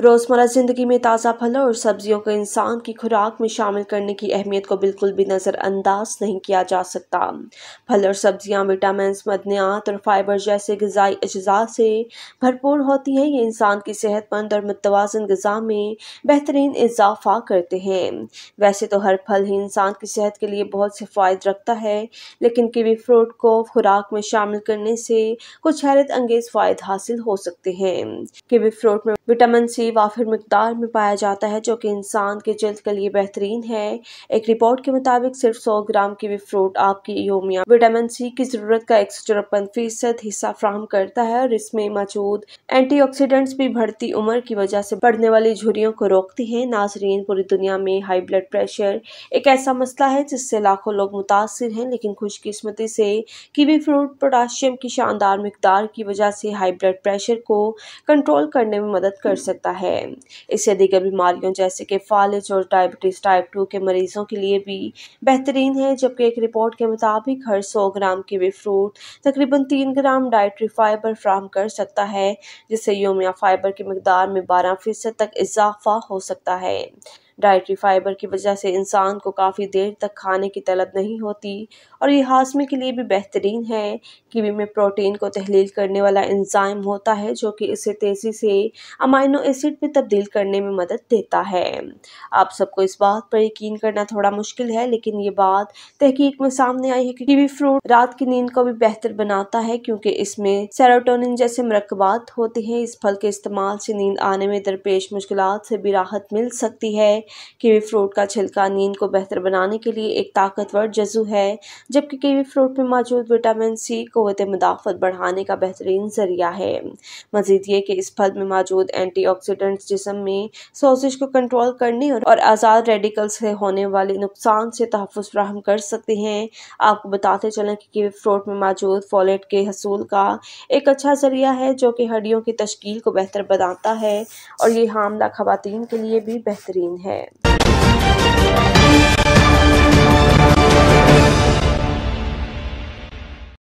रोज़मर्रा ज़िंदगी में ताज़ा फलों और सब्जियों को इंसान की खुराक में शामिल करने की अहमियत को बिल्कुल भी नज़रअंदाज नहीं किया जा सकता फल और सब्जियाँ विटामिन मदनियात और फाइबर जैसे गजाई अजा से भरपूर होती हैं ये इंसान की सेहतमंद और मतवाजन गजा में बेहतरीन इजाफा करते हैं वैसे तो हर फल ही इंसान की सेहत के लिए बहुत से फ़ायदे रखता है लेकिन कीवी फ्रूट को खुराक में शामिल करने से कुछ हैरत अंगेज़ फ़ायदे हासिल हो सकते हैं कीवी फ्रूट में विटामिन सी की वाफिर मकदार में पाया जाता है जो कि इंसान के जल्द के लिए बेहतरीन है एक रिपोर्ट के मुताबिक सिर्फ सौ ग्राम की भी फ्रूट आपकी योमिया विटामिन सी की ज़रूरत का एक सौ चौपन फीसद हिस्सा फ्राहम करता है और इसमें मौजूद ऑक्सीडेंट्स भी बढ़ती उम्र की वजह से बढ़ने वाली झुरियों को रोकती है नाजरीन पूरी दुनिया में हाई ब्लड प्रेशर एक ऐसा मसला है जिससे लाखों लोग मुतासर हैं लेकिन खुशकस्मती से कीवी फ्रूट पोटाशियम की शानदार मकदार की वजह से हाई ब्लड प्रेशर को कंट्रोल करने में मदद कर सकता है है इससे दीगर बीमारियों जैसे कि फालिज और डायबिटीज़ टाइप टू के मरीज़ों के लिए भी बेहतरीन है जबकि एक रिपोर्ट के मुताबिक हर सौ ग्राम कीवी फ्रूट तकरीबन तीन ग्राम डाइट्री फाइबर फ्राहम कर सकता है जिससे योमिया फाइबर की मकदार में बारह फ़ीसद तक इजाफा हो सकता है डाइटरी फ़ाइबर की वजह से इंसान को काफ़ी देर तक खाने की तलब नहीं होती और ये हाजमे के लिए भी बेहतरीन है कीवी में प्रोटीन को तहलील करने वाला इंजाइम होता है जो कि इसे तेज़ी से अमाइनो एसिड में तब्दील करने में मदद देता है आप सबको इस बात पर यकीन करना थोड़ा मुश्किल है लेकिन ये बात तहकीक में सामने आई है कि कीवी फ्रूट रात की नींद को भी बेहतर बनाता है क्योंकि इसमें सेरोटोनिन जैसे मरकबात होते हैं इस फल के इस्तेमाल से नींद आने में दरपेश मुश्किल से भी राहत मिल सकती है कीवी फ्रूट का छिलका नींद को बेहतर बनाने के लिए एक ताकतवर जजू है जबकि कीवी फ्रूट में मौजूद विटामिन सी कोत मुदाफ़त बढ़ाने का बेहतरीन ज़रिया है मजीद ये कि इस फल में मौजूद एंटी ऑक्सीडेंट्स जिसम में सोजिश को कंट्रोल करने और आज़ाद रेडिकल से होने वाले नुकसान से तहफ़ फ्राहम कर सकते हैं आपको बताते चलें कि कीवी फ्रूट में मौजूद फॉलेट के हसूल का एक अच्छा ज़रिया है जो कि हड्डियों की तश्कील को बेहतर बनाता है और ये हामला खुवान के लिए भी बेहतरीन है it.